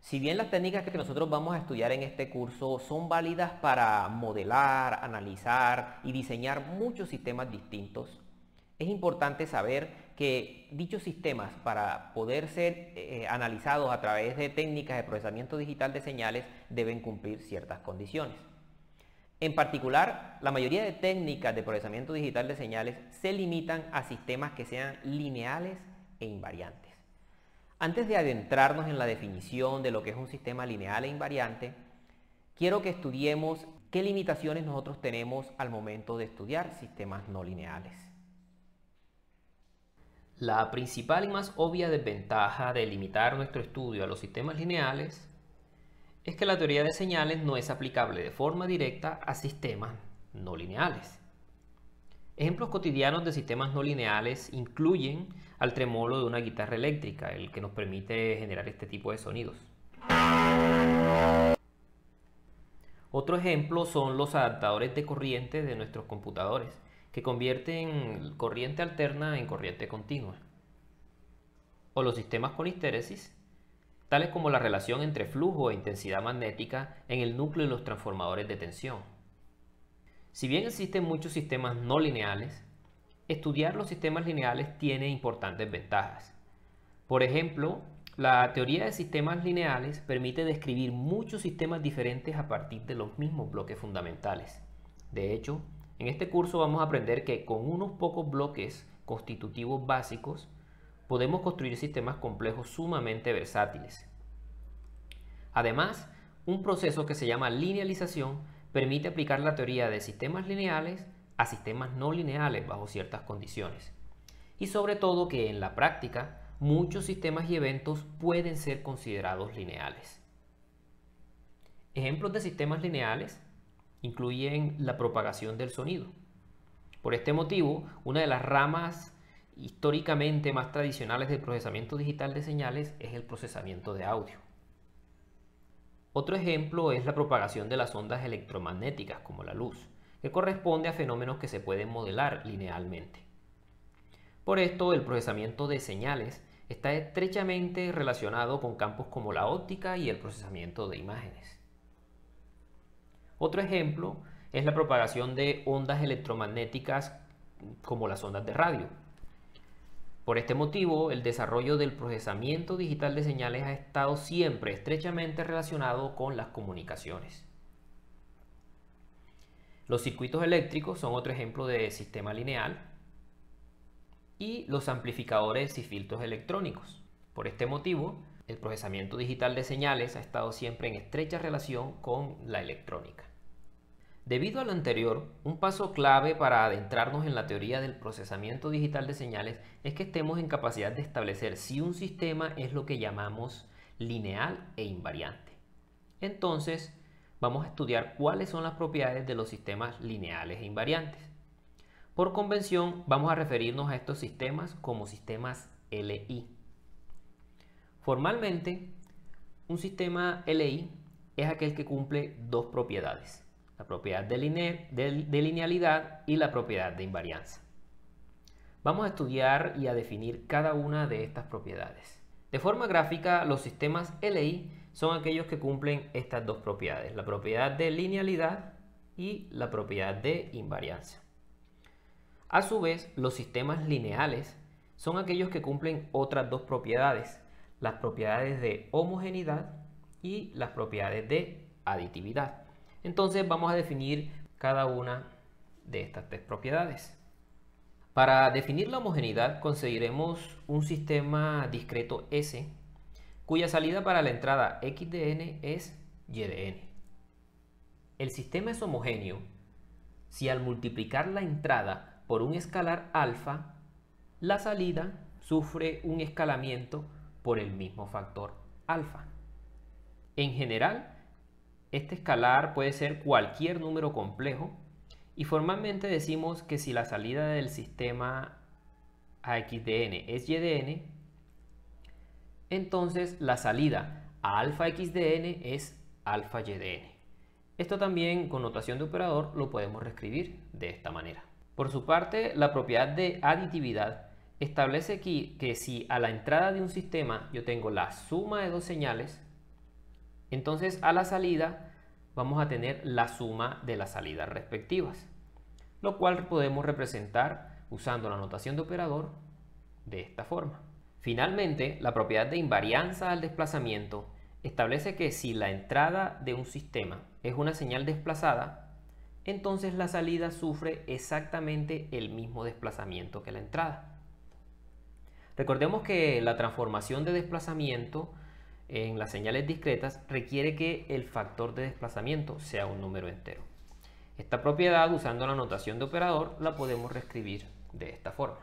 Si bien las técnicas que nosotros vamos a estudiar en este curso son válidas para modelar, analizar y diseñar muchos sistemas distintos, es importante saber que dichos sistemas para poder ser eh, analizados a través de técnicas de procesamiento digital de señales deben cumplir ciertas condiciones. En particular, la mayoría de técnicas de procesamiento digital de señales se limitan a sistemas que sean lineales e invariantes. Antes de adentrarnos en la definición de lo que es un sistema lineal e invariante, quiero que estudiemos qué limitaciones nosotros tenemos al momento de estudiar sistemas no lineales. La principal y más obvia desventaja de limitar nuestro estudio a los sistemas lineales es que la teoría de señales no es aplicable de forma directa a sistemas no lineales. Ejemplos cotidianos de sistemas no lineales incluyen al tremolo de una guitarra eléctrica, el que nos permite generar este tipo de sonidos. Otro ejemplo son los adaptadores de corriente de nuestros computadores, que convierten corriente alterna en corriente continua. O los sistemas con histéresis, tales como la relación entre flujo e intensidad magnética en el núcleo de los transformadores de tensión. Si bien existen muchos sistemas no lineales, estudiar los sistemas lineales tiene importantes ventajas. Por ejemplo, la teoría de sistemas lineales permite describir muchos sistemas diferentes a partir de los mismos bloques fundamentales. De hecho, en este curso vamos a aprender que con unos pocos bloques constitutivos básicos podemos construir sistemas complejos sumamente versátiles. Además, un proceso que se llama linealización permite aplicar la teoría de sistemas lineales a sistemas no lineales bajo ciertas condiciones. Y sobre todo que en la práctica muchos sistemas y eventos pueden ser considerados lineales. Ejemplos de sistemas lineales incluyen la propagación del sonido. Por este motivo, una de las ramas históricamente más tradicionales del procesamiento digital de señales es el procesamiento de audio. Otro ejemplo es la propagación de las ondas electromagnéticas como la luz que corresponde a fenómenos que se pueden modelar linealmente. Por esto, el procesamiento de señales está estrechamente relacionado con campos como la óptica y el procesamiento de imágenes. Otro ejemplo es la propagación de ondas electromagnéticas como las ondas de radio. Por este motivo, el desarrollo del procesamiento digital de señales ha estado siempre estrechamente relacionado con las comunicaciones. Los circuitos eléctricos son otro ejemplo de sistema lineal y los amplificadores y filtros electrónicos. Por este motivo, el procesamiento digital de señales ha estado siempre en estrecha relación con la electrónica. Debido a lo anterior, un paso clave para adentrarnos en la teoría del procesamiento digital de señales es que estemos en capacidad de establecer si un sistema es lo que llamamos lineal e invariante. Entonces, vamos a estudiar cuáles son las propiedades de los sistemas lineales e invariantes. Por convención, vamos a referirnos a estos sistemas como sistemas LI. Formalmente, un sistema LI es aquel que cumple dos propiedades, la propiedad de, linealidad y la propiedad de invarianza. Vamos a estudiar y a definir cada una de estas propiedades. De forma gráfica, los sistemas LI son aquellos que cumplen estas dos propiedades, la propiedad de linealidad y la propiedad de invariancia. A su vez, los sistemas lineales son aquellos que cumplen otras dos propiedades, las propiedades de homogeneidad y las propiedades de aditividad. Entonces vamos a definir cada una de estas tres propiedades. Para definir la homogeneidad conseguiremos un sistema discreto S cuya salida para la entrada x de n es y de n. El sistema es homogéneo si al multiplicar la entrada por un escalar alfa, la salida sufre un escalamiento por el mismo factor alfa. En general, este escalar puede ser cualquier número complejo y formalmente decimos que si la salida del sistema a x de n es y de n, entonces la salida a alfa n es alfa y n. Esto también con notación de operador lo podemos reescribir de esta manera. Por su parte, la propiedad de aditividad establece aquí que si a la entrada de un sistema yo tengo la suma de dos señales, entonces a la salida vamos a tener la suma de las salidas respectivas, lo cual podemos representar usando la notación de operador de esta forma. Finalmente, la propiedad de invarianza al desplazamiento establece que si la entrada de un sistema es una señal desplazada, entonces la salida sufre exactamente el mismo desplazamiento que la entrada. Recordemos que la transformación de desplazamiento en las señales discretas requiere que el factor de desplazamiento sea un número entero. Esta propiedad, usando la notación de operador, la podemos reescribir de esta forma.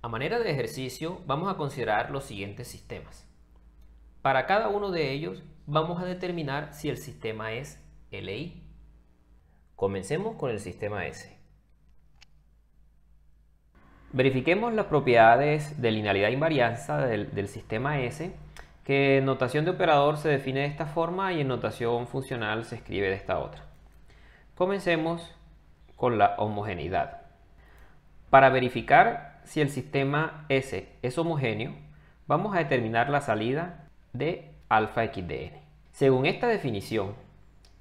A manera de ejercicio, vamos a considerar los siguientes sistemas. Para cada uno de ellos, vamos a determinar si el sistema es LI. Comencemos con el sistema S. Verifiquemos las propiedades de linealidad e invarianza del, del sistema S, que en notación de operador se define de esta forma y en notación funcional se escribe de esta otra. Comencemos con la homogeneidad. Para verificar si el sistema S es homogéneo, vamos a determinar la salida de alfa n. Según esta definición,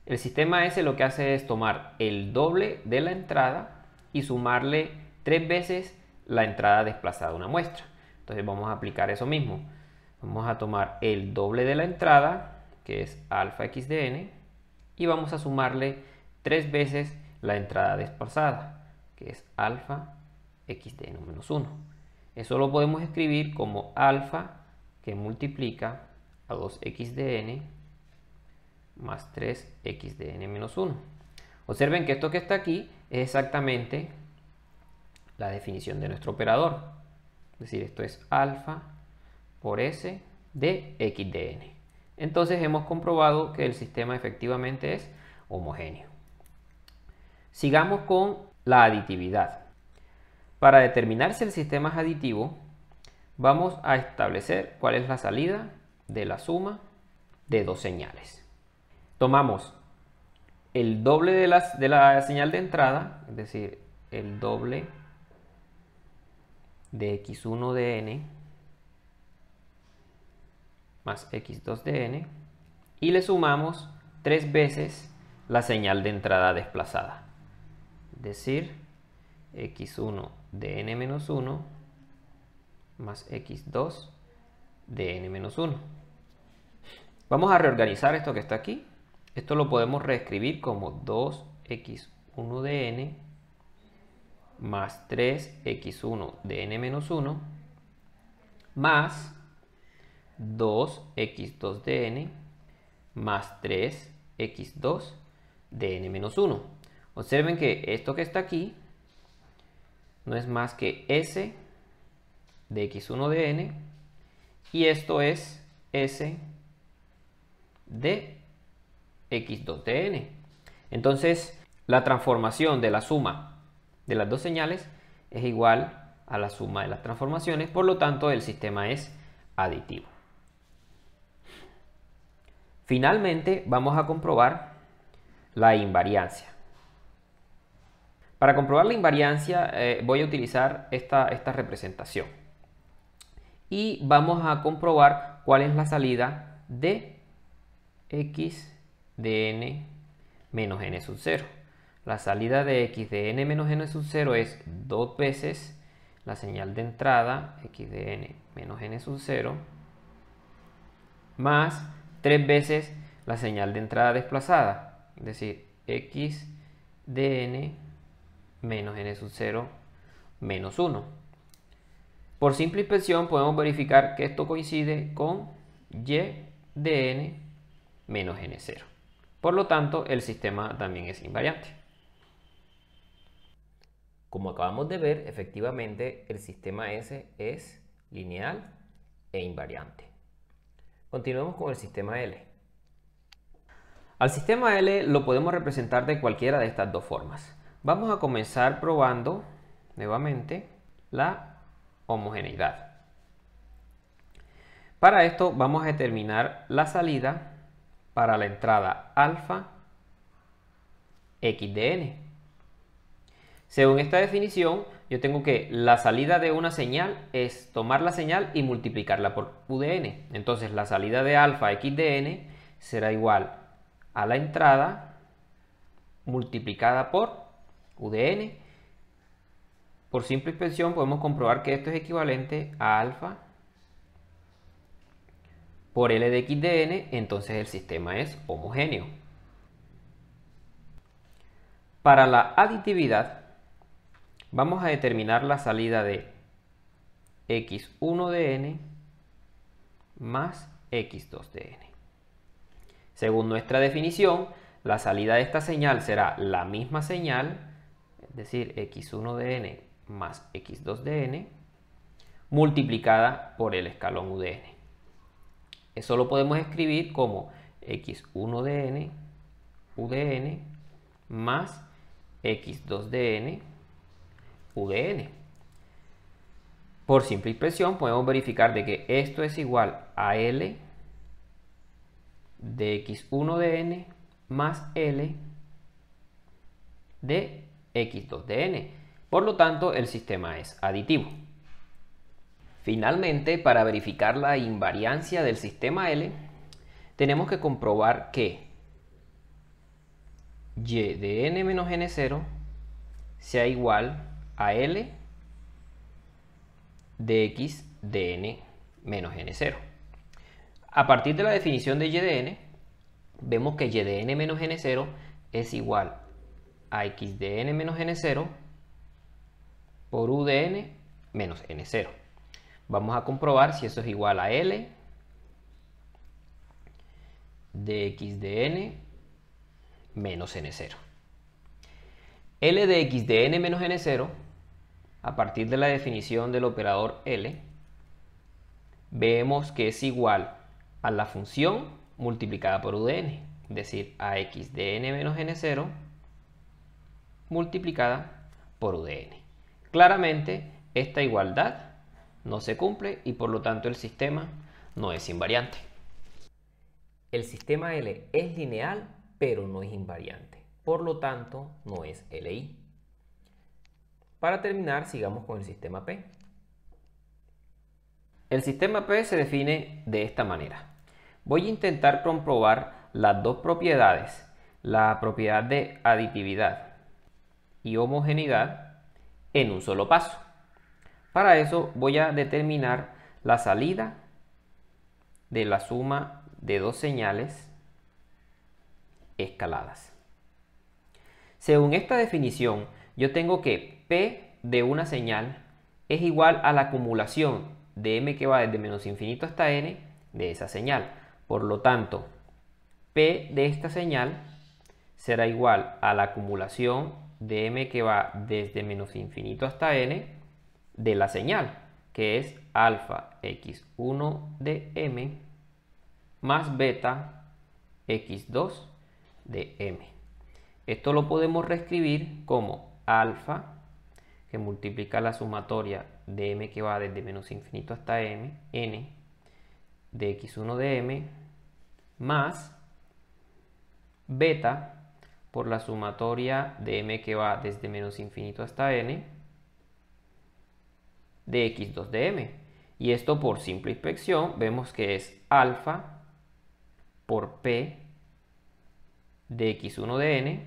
el sistema S lo que hace es tomar el doble de la entrada y sumarle tres veces la entrada desplazada a una muestra. Entonces vamos a aplicar eso mismo. Vamos a tomar el doble de la entrada, que es alfa n, y vamos a sumarle tres veces la entrada desplazada, que es alfa n menos 1. Eso lo podemos escribir como alfa que multiplica a 2 n más 3 n menos 1. Observen que esto que está aquí es exactamente la definición de nuestro operador. Es decir, esto es alfa por s de x de n. Entonces hemos comprobado que el sistema efectivamente es homogéneo. Sigamos con la aditividad. Para determinar si el sistema es aditivo, vamos a establecer cuál es la salida de la suma de dos señales. Tomamos el doble de la, señal de entrada, es decir, el doble de x1 de n más x2 de n y le sumamos tres veces la señal de entrada desplazada. Es decir, x1 de n-1 más x2 de n-1. Vamos a reorganizar esto que está aquí. Esto lo podemos reescribir como 2x1 de n más 3x1 de n-1 más 2x2 de n más 3x2 de n-1. Observen que esto que está aquí no es más que S de x1 de n y esto es S de x2 de n. Entonces, la transformación de la suma de las dos señales es igual a la suma de las transformaciones, por lo tanto el sistema es aditivo. Finalmente vamos a comprobar la invariancia. Para comprobar la invariancia eh, voy a utilizar esta, esta representación. Y vamos a comprobar cuál es la salida de x de n menos n sub 0. La salida de x de n menos n sub 0 es dos veces la señal de entrada x de n menos n sub 0 más tres veces la señal de entrada desplazada, es decir, x de n menos n sub 0 menos 1. Por simple inspección podemos verificar que esto coincide con y de n menos n0. Por lo tanto, el sistema también es invariante. Como acabamos de ver, efectivamente el sistema S es lineal e invariante. Continuemos con el sistema L. Al sistema L lo podemos representar de cualquiera de estas dos formas. Vamos a comenzar probando nuevamente la homogeneidad. Para esto vamos a determinar la salida para la entrada alfa x Según esta definición, yo tengo que la salida de una señal es tomar la señal y multiplicarla por udn. de n. Entonces la salida de alfa x de será igual a la entrada multiplicada por UDN. Por simple inspección podemos comprobar que esto es equivalente a alfa por L de X de N, entonces el sistema es homogéneo. Para la aditividad, vamos a determinar la salida de X1 de N más X2 de N. Según nuestra definición, la salida de esta señal será la misma señal decir, x1 de n más x2 de n, multiplicada por el escalón u de n. Eso lo podemos escribir como x1 de n, u más x2 de n, u Por simple expresión podemos verificar de que esto es igual a L de x1 de n más L de X2 de n. Por lo tanto, el sistema es aditivo. Finalmente, para verificar la invariancia del sistema L, tenemos que comprobar que y de n menos n0 sea igual a L de x de n menos n0. A partir de la definición de y de n, vemos que y de n menos n0 es igual a x de n menos n0 por u de n menos n0. Vamos a comprobar si eso es igual a L de x de n menos n0. L de x de n menos n0, a partir de la definición del operador L, vemos que es igual a la función multiplicada por u de n, es decir, a x de n menos n0 multiplicada por UDN. Claramente, esta igualdad no se cumple y por lo tanto el sistema no es invariante. El sistema L es lineal, pero no es invariante. Por lo tanto, no es LI. Para terminar, sigamos con el sistema P. El sistema P se define de esta manera. Voy a intentar comprobar las dos propiedades, la propiedad de aditividad homogeneidad en un solo paso. Para eso voy a determinar la salida de la suma de dos señales escaladas. Según esta definición, yo tengo que P de una señal es igual a la acumulación de m que va desde menos infinito hasta n de esa señal. Por lo tanto, P de esta señal será igual a la acumulación de m que va desde menos infinito hasta n de la señal, que es alfa x1 de m más beta x2 de m. Esto lo podemos reescribir como alfa, que multiplica la sumatoria de m que va desde menos infinito hasta m, n, de x1 de m, más beta por la sumatoria de m que va desde menos infinito hasta n de x2 de m. Y esto por simple inspección vemos que es alfa por p de x1 de n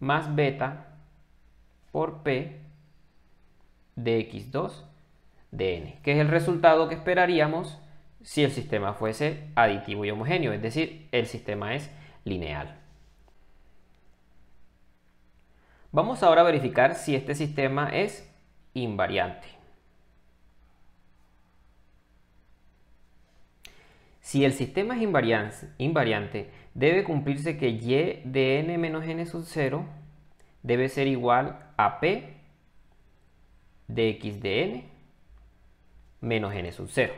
más beta por p de x2 de n, que es el resultado que esperaríamos si el sistema fuese aditivo y homogéneo, es decir, el sistema es lineal. Vamos ahora a verificar si este sistema es invariante. Si el sistema es invariante, debe cumplirse que y de n menos n sub 0 debe ser igual a p de x de n menos n sub 0.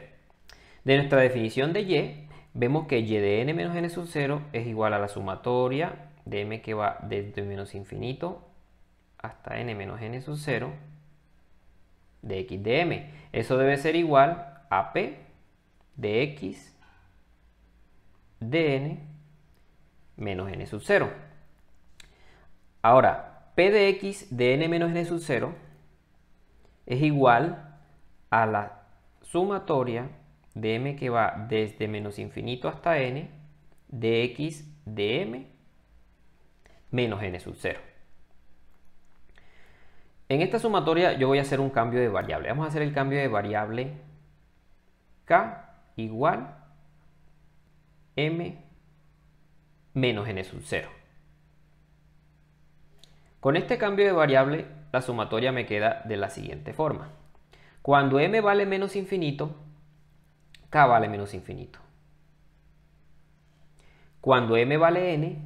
De nuestra definición de y, vemos que y de n menos n sub 0 es igual a la sumatoria de m que va desde menos infinito hasta n menos n sub 0 de x de m. Eso debe ser igual a p de x de n menos n sub 0. Ahora, p de x de n menos n sub 0 es igual a la sumatoria de m que va desde menos infinito hasta n, de x de m menos n sub 0. En esta sumatoria yo voy a hacer un cambio de variable. Vamos a hacer el cambio de variable k igual m menos n sub 0. Con este cambio de variable la sumatoria me queda de la siguiente forma. Cuando m vale menos infinito, vale menos infinito. Cuando m vale n,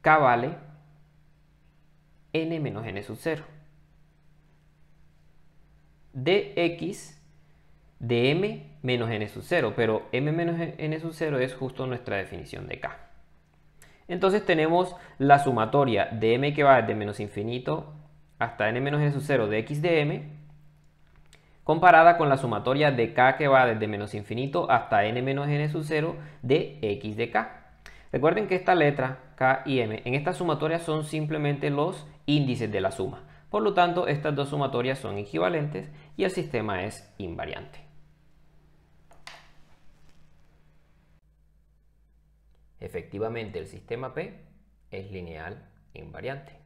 k vale n menos n sub 0. dx de m menos n sub 0, pero m menos n sub 0 es justo nuestra definición de k. Entonces tenemos la sumatoria de m que va de menos infinito hasta n menos n sub 0 de x de m comparada con la sumatoria de k que va desde menos infinito hasta n menos n sub 0 de x de k. Recuerden que esta letra, k y m, en esta sumatoria son simplemente los índices de la suma. Por lo tanto, estas dos sumatorias son equivalentes y el sistema es invariante. Efectivamente, el sistema P es lineal invariante.